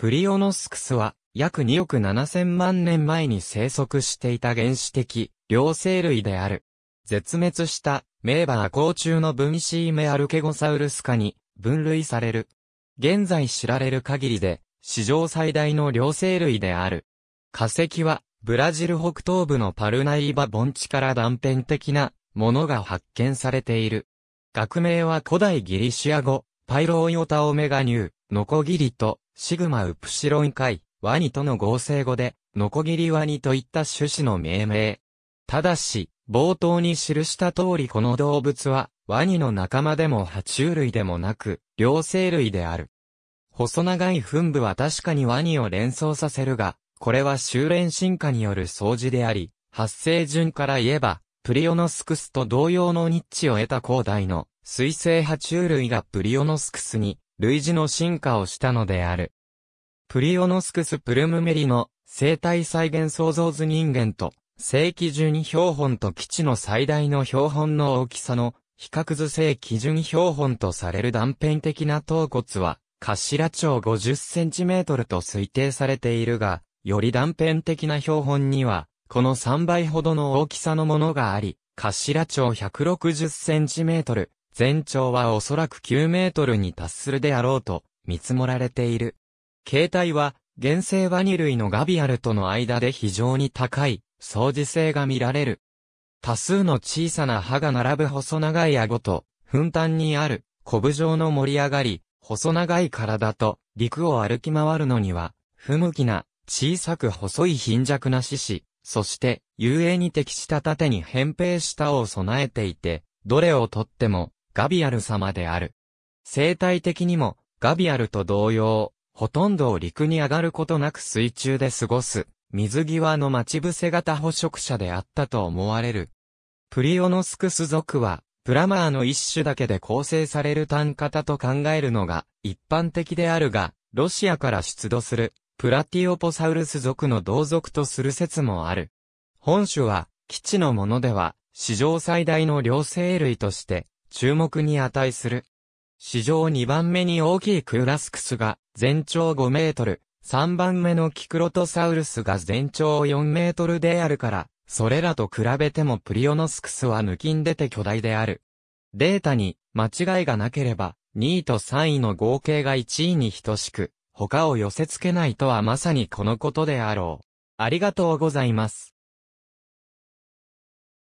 プリオノスクスは、約2億7000万年前に生息していた原始的、両生類である。絶滅した、名馬甲虫の分子イメアルケゴサウルス科に、分類される。現在知られる限りで、史上最大の両生類である。化石は、ブラジル北東部のパルナイバ盆地から断片的なものが発見されている。学名は古代ギリシア語、パイローイオタオメガニュー、ノコギリとシグマウプシロンイワニとの合成語で、ノコギリワニといった種子の命名。ただし、冒頭に記した通りこの動物は、ワニの仲間でも爬虫類でもなく、両生類である。細長い墳部は確かにワニを連想させるが、これは修練進化による掃除であり、発生順から言えば、プリオノスクスと同様のニッチを得た広大の水生爬虫類がプリオノスクスに類似の進化をしたのである。プリオノスクス・プルムメリの生態再現創造図人間と、正規順標本と基地の最大の標本の大きさの比較図正基準標本とされる断片的な頭骨は、頭長50センチメートルと推定されているが、より断片的な標本には、この3倍ほどの大きさのものがあり、頭長160センチメートル、全長はおそらく9メートルに達するであろうと見積もられている。形態は原生ワニ類のガビアルとの間で非常に高い相似性が見られる。多数の小さな歯が並ぶ細長い顎と、粉端にある、コブ状の盛り上がり、細長い体と、陸を歩き回るのには、不向きな、小さく細い貧弱な獅子、そして、遊泳に適した盾に扁平したを備えていて、どれをとっても、ガビアル様である。生態的にも、ガビアルと同様、ほとんどを陸に上がることなく水中で過ごす、水際の待ち伏せ型捕食者であったと思われる。プリオノスクス属は、プラマーの一種だけで構成される単型と考えるのが一般的であるが、ロシアから出土するプラティオポサウルス属の同族とする説もある。本種は基地のものでは史上最大の両生類として注目に値する。史上2番目に大きいクラスクスが全長5メートル、3番目のキクロトサウルスが全長4メートルであるから、それらと比べてもプリオノスクスは抜きん出て巨大である。データに間違いがなければ、2位と3位の合計が1位に等しく、他を寄せ付けないとはまさにこのことであろう。ありがとうございます。